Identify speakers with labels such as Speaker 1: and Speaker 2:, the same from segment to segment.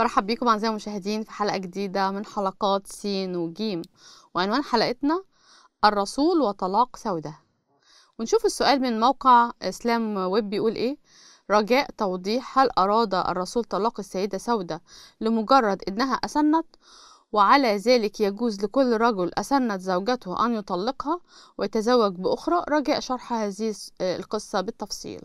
Speaker 1: مرحب بيكم أعزائي المشاهدين في حلقة جديدة من حلقات س ج وعنوان حلقتنا الرسول وطلاق سودة ونشوف السؤال من موقع اسلام ويب بيقول ايه رجاء توضيح هل أراد الرسول طلاق السيدة سودة لمجرد إنها أسنت وعلى ذلك يجوز لكل رجل أسنت زوجته أن يطلقها ويتزوج بأخرى رجاء شرح هذه القصة بالتفصيل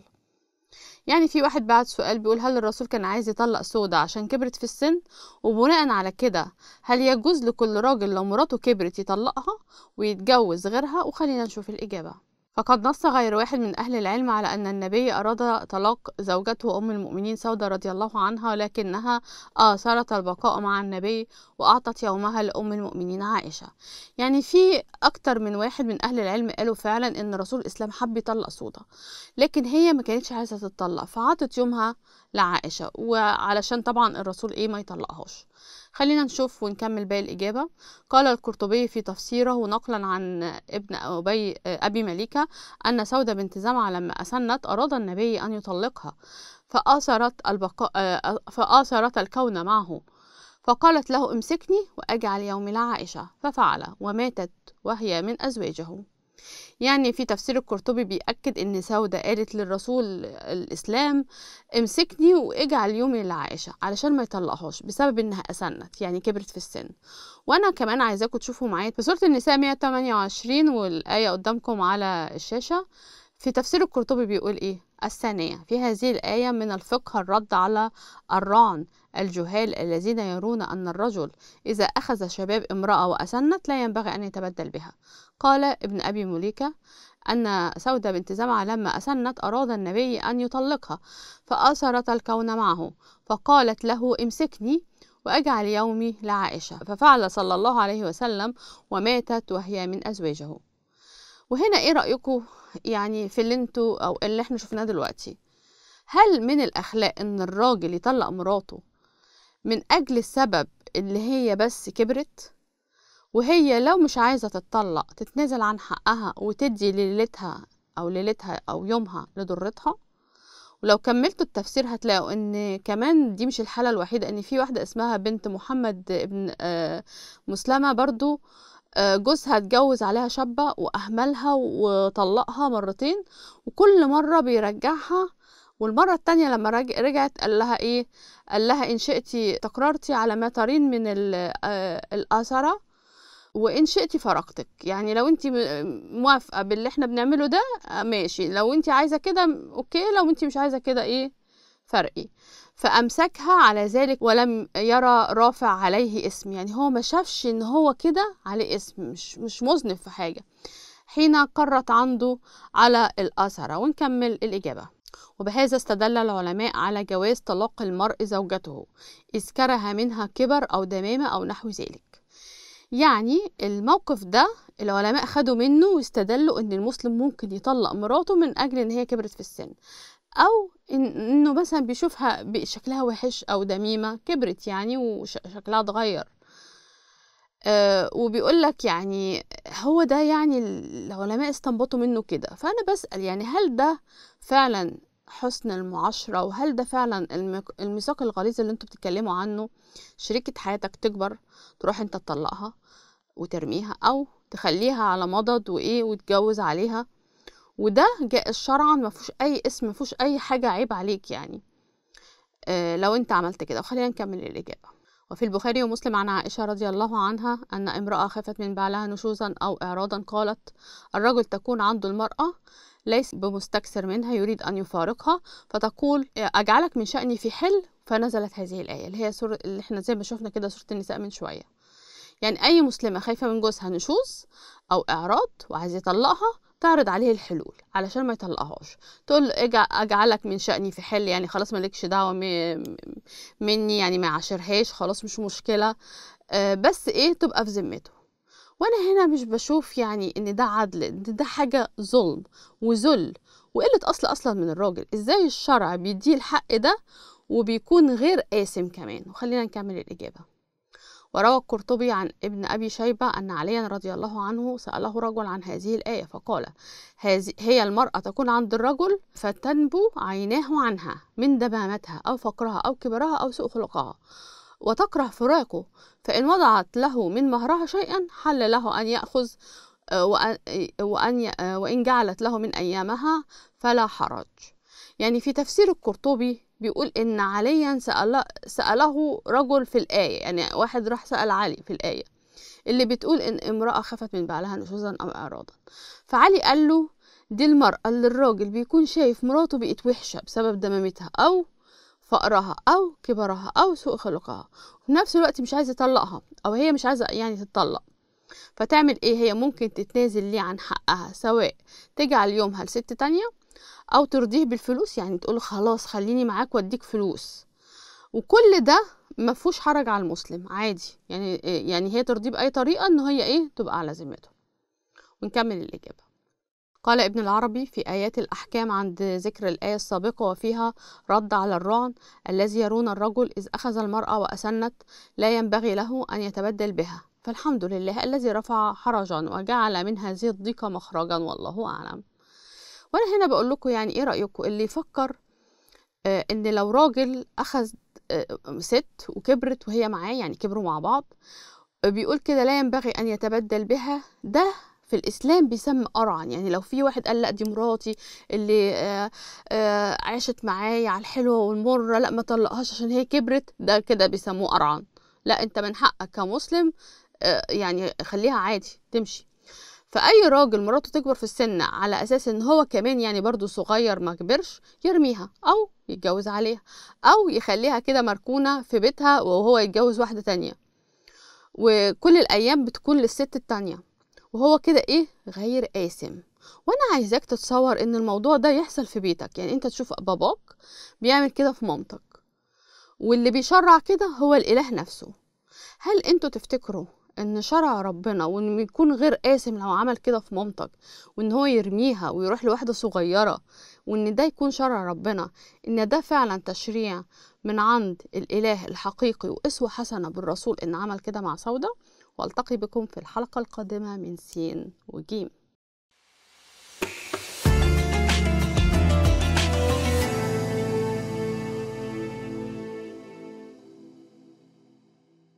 Speaker 1: يعني في واحد بعت سؤال بيقول هل الرسول كان عايز يطلق سودة عشان كبرت في السن وبناء على كده هل يجوز لكل راجل لو مراته كبرت يطلقها ويتجوز غيرها وخلينا نشوف الإجابة فقد نص غير واحد من أهل العلم على أن النبي أراد طلاق زوجته أم المؤمنين سودة رضي الله عنها لكنها آثرت البقاء مع النبي وأعطت يومها لأم المؤمنين عائشة يعني في أكتر من واحد من أهل العلم قالوا فعلا أن رسول الإسلام حب يطلق سودة لكن هي ما كانتش عايزة تتطلق فعطت يومها لعائشة وعلشان طبعا الرسول إيه ما يطلقهاش خلينا نشوف ونكمل باقي الإجابة قال القرطبي في تفسيره نقلا عن ابن أبي, أبي مليكة أن سودة بنت زمعة لما أسنت أراد النبي أن يطلقها فآثرت, البقاء فآثرت الكون معه فقالت له امسكني وأجعل يومي لعائشة ففعل وماتت وهي من أزواجه يعني في تفسير القرطبي بيأكد إن سودة قالت للرسول الإسلام امسكني واجعل يومي لعائشة علشان ما يطلقهاش بسبب إنها أسنت يعني كبرت في السن وأنا كمان عايزاكم تشوفوا معايا في سورة النساء 128 والآية قدامكم على الشاشة في تفسير القرطبي بيقول إيه الثانية في هذه الآية من الفقه الرد على الرعن الجهال الذين يرون أن الرجل إذا أخذ شباب امرأة وأسنت لا ينبغي أن يتبدل بها قال ابن أبي مليكة أن سودة بنت زمعة لما أسنت أراد النبي أن يطلقها فأثرت الكون معه فقالت له امسكني وأجعل يومي لعائشة ففعل صلى الله عليه وسلم وماتت وهي من أزواجه وهنا ايه رايكم يعني في اللي انتوا او اللي احنا شفناه دلوقتي هل من الاخلاق ان الراجل يطلق مراته من اجل السبب اللي هي بس كبرت وهي لو مش عايزه تتطلق تتنازل عن حقها وتدي ليلتها او ليلتها او يومها لضرتها ولو كملتوا التفسير هتلاقوا ان كمان دي مش الحاله الوحيده ان في واحده اسمها بنت محمد ابن آه، مسلمه برضو آه، جوزها اتجوز عليها شابة وأهملها وطلقها مرتين وكل مرة بيرجعها والمرة التانية لما رجعت قال لها إيه قال لها إن شئتي تقررتي على ما ترين من آه، الآثرة وإن شئتي فرقتك يعني لو أنت موافقة باللي إحنا بنعمله ده آه، ماشي لو أنت عايزة كده أوكي لو أنت مش عايزة كده إيه فرقي فأمسكها على ذلك ولم يرى رافع عليه اسم يعني هو ما شافش إن هو كده عليه اسم مش, مش مذنب في حاجة حين قرت عنده على الأسرة ونكمل الإجابة وبهذا استدل العلماء على جواز طلاق المرء زوجته إذ كره منها كبر أو دمامة أو نحو ذلك يعني الموقف ده العلماء خدوا منه واستدلوا ان المسلم ممكن يطلق مراته من اجل ان هي كبرت في السن او انه مثلا بيشوفها شكلها وحش او دميمه كبرت يعني وشكلها اتغير أه وبيقول لك يعني هو ده يعني العلماء استنبطوا منه كده فانا بسال يعني هل ده فعلا حسن المعاشره وهل ده فعلا الميثاق الغليظ اللي انتوا بتتكلموا عنه شريكه حياتك تكبر تروح انت تطلقها وترميها او تخليها على مضض وايه وتجوز عليها وده جائز شرعا ما فيهوش اي اسم ما فيهوش اي حاجه عيب عليك يعني آه لو انت عملت كده وخلينا نكمل الاجابه وفي البخاري ومسلم عن عائشة رضي الله عنها أن امرأة خافت من بعلها نشوزا أو إعراضا قالت الرجل تكون عنده المرأة ليس بمستكثر منها يريد أن يفارقها فتقول أجعلك من شأني في حل فنزلت هذه الآية اللي هي سورة اللي احنا زي ما شفنا كده سورة النساء من شوية يعني أي مسلمة خايفة من جوزها نشوز أو إعراض وعايز يطلقها تعرض عليه الحلول علشان ما يطلقهاش تقول له اجعلك من شأني في حل يعني خلاص مالكش دعوة مني يعني ما عشرهاش خلاص مش مشكلة آه، بس ايه تبقى في ذمته وانا هنا مش بشوف يعني ان ده عدل ده حاجة ظلم وذل وقلة أصل أصلا من الراجل إزاي الشرع بيديه الحق ده وبيكون غير قاسم كمان وخلينا نكمل الإجابة وروى القرطبي عن ابن أبي شيبة أن عليا رضي الله عنه سأله رجل عن هذه الآية فقال هي المرأة تكون عند الرجل فتنبو عيناه عنها من دمامتها أو فقرها أو كبرها أو سوء خلقها وتكره فراقه فإن وضعت له من مهرها شيئا حل له أن يأخذ آه، آه، وأن آه، وإن جعلت له من أيامها فلا حرج يعني في تفسير القرطبي بيقول إن عليا سأل سأله رجل في الآية يعني واحد راح سأل علي في الآية اللي بتقول إن امرأة خافت من بعلها نشوزا أو إعراضا فعلي قال له دي المرأة اللي الراجل بيكون شايف مراته بقت وحشة بسبب دمامتها أو فقرها أو كبرها أو سوء خلقها وفي نفس الوقت مش عايز يطلقها أو هي مش عايزة يعني تتطلق فتعمل ايه هي ممكن تتنازل ليه عن حقها سواء تجعل يومها لست تانية او ترضيه بالفلوس يعني تقول خلاص خليني معاك واديك فلوس وكل ده ما فيهوش حرج على المسلم عادي يعني يعني هي ترضيه باي طريقه ان هي ايه تبقى على ذمته ونكمل الاجابه قال ابن العربي في آيات الأحكام عند ذكر الآية السابقة وفيها رد على الرعن الذي يرون الرجل إذ أخذ المرأة وأسنت لا ينبغي له أن يتبدل بها فالحمد لله الذي رفع حرجا وجعل من هذه الضيقة مخرجا والله أعلم وانا هنا بقول لكم يعني ايه رايكم اللي يفكر آه ان لو راجل اخذ آه ست وكبرت وهي معاه يعني كبروا مع بعض بيقول كده لا ينبغي ان يتبدل بها ده في الاسلام بيسمى قرعا يعني لو في واحد قال لا دي مراتي اللي آه آه عاشت معايا على الحلوه والمره لا ما طلقهاش عشان هي كبرت ده كده بيسموه قرعا لا انت من حقك كمسلم آه، يعني خليها عادي تمشي فأي راجل مراته تكبر في السن على أساس إن هو كمان يعني برضو صغير ما كبرش يرميها أو يتجوز عليها أو يخليها كده مركونة في بيتها وهو يتجوز واحدة تانية وكل الأيام بتكون للست التانية وهو كده إيه غير قاسم وانا عايزاك تتصور ان الموضوع ده يحصل في بيتك يعني انت تشوف باباك بيعمل كده في مامتك واللي بيشرع كده هو الاله نفسه هل انتوا تفتكروا ان شرع ربنا وان يكون غير قاسم لو عمل كده في مامتك وان هو يرميها ويروح لواحده صغيره وان ده يكون شرع ربنا ان ده فعلا تشريع من عند الاله الحقيقي واسوه حسنه بالرسول ان عمل كده مع سوده والتقي بكم في الحلقه القادمه من سين وجيم